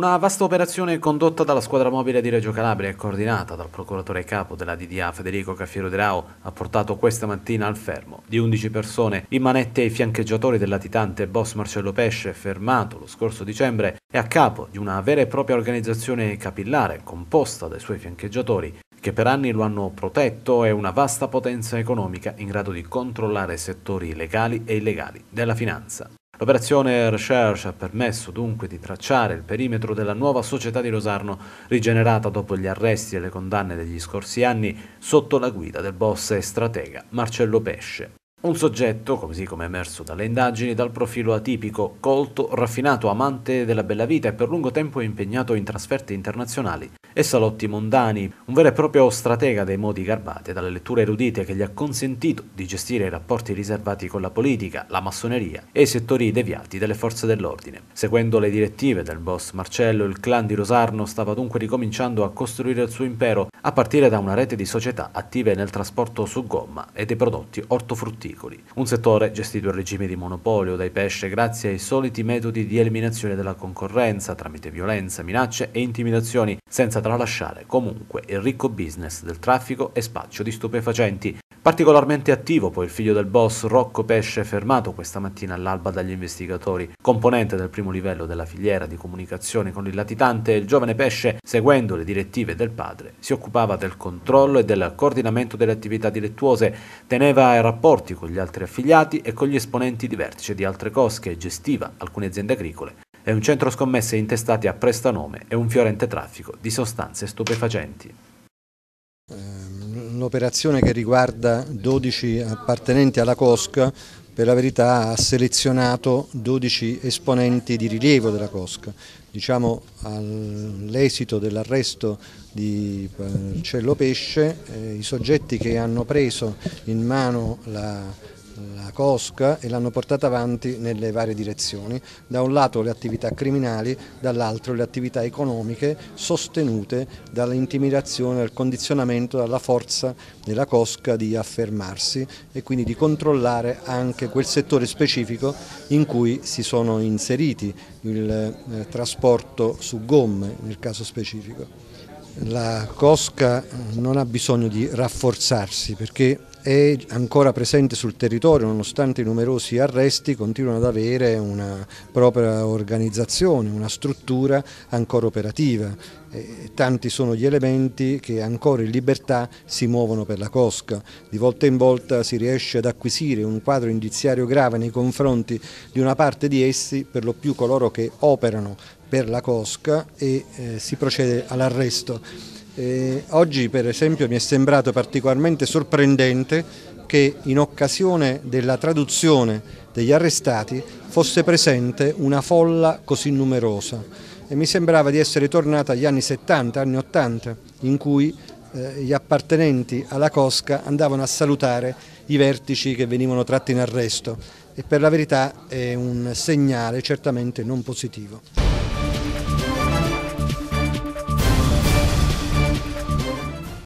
Una vasta operazione condotta dalla squadra mobile di Reggio Calabria e coordinata dal procuratore capo della DDA Federico Caffiero De Rao ha portato questa mattina al fermo di 11 persone in manette ai fiancheggiatori del latitante boss Marcello Pesce, fermato lo scorso dicembre e a capo di una vera e propria organizzazione capillare composta dai suoi fiancheggiatori che per anni lo hanno protetto e una vasta potenza economica in grado di controllare settori legali e illegali della finanza. L'operazione Recherche ha permesso dunque di tracciare il perimetro della nuova società di Rosarno, rigenerata dopo gli arresti e le condanne degli scorsi anni sotto la guida del boss e stratega Marcello Pesce. Un soggetto, così come emerso dalle indagini, dal profilo atipico, colto, raffinato, amante della bella vita e per lungo tempo impegnato in trasferte internazionali e salotti mondani, un vero e proprio stratega dei modi garbati e dalle letture erudite che gli ha consentito di gestire i rapporti riservati con la politica, la massoneria e i settori deviati delle forze dell'ordine. Seguendo le direttive del boss Marcello, il clan di Rosarno stava dunque ricominciando a costruire il suo impero a partire da una rete di società attive nel trasporto su gomma e dei prodotti ortofrutticoli, un settore gestito in regime di monopolio dai pesce grazie ai soliti metodi di eliminazione della concorrenza tramite violenza, minacce e intimidazioni, senza tralasciare comunque il ricco business del traffico e spaccio di stupefacenti, Particolarmente attivo poi il figlio del boss Rocco Pesce fermato questa mattina all'alba dagli investigatori, componente del primo livello della filiera di comunicazione con il latitante, il giovane Pesce, seguendo le direttive del padre, si occupava occupava del controllo e del coordinamento delle attività direttuose, teneva i rapporti con gli altri affiliati e con gli esponenti di vertice di altre cosche e gestiva alcune aziende agricole È un centro scommesse intestati a prestanome e un fiorente traffico di sostanze stupefacenti. L'operazione ehm, che riguarda 12 appartenenti alla cosca per la verità ha selezionato 12 esponenti di rilievo della Cosca. Diciamo all'esito dell'arresto di eh, Cello Pesce, eh, i soggetti che hanno preso in mano la la cosca e l'hanno portata avanti nelle varie direzioni, da un lato le attività criminali, dall'altro le attività economiche sostenute dall'intimidazione, dal condizionamento, dalla forza della cosca di affermarsi e quindi di controllare anche quel settore specifico in cui si sono inseriti il eh, trasporto su gomme nel caso specifico. La cosca non ha bisogno di rafforzarsi perché è ancora presente sul territorio nonostante i numerosi arresti, continua ad avere una propria organizzazione, una struttura ancora operativa eh, tanti sono gli elementi che ancora in libertà si muovono per la cosca. Di volta in volta si riesce ad acquisire un quadro indiziario grave nei confronti di una parte di essi, per lo più coloro che operano per la cosca e eh, si procede all'arresto. Eh, oggi per esempio mi è sembrato particolarmente sorprendente che in occasione della traduzione degli arrestati fosse presente una folla così numerosa e mi sembrava di essere tornata agli anni 70, anni 80, in cui eh, gli appartenenti alla Cosca andavano a salutare i vertici che venivano tratti in arresto e per la verità è un segnale certamente non positivo.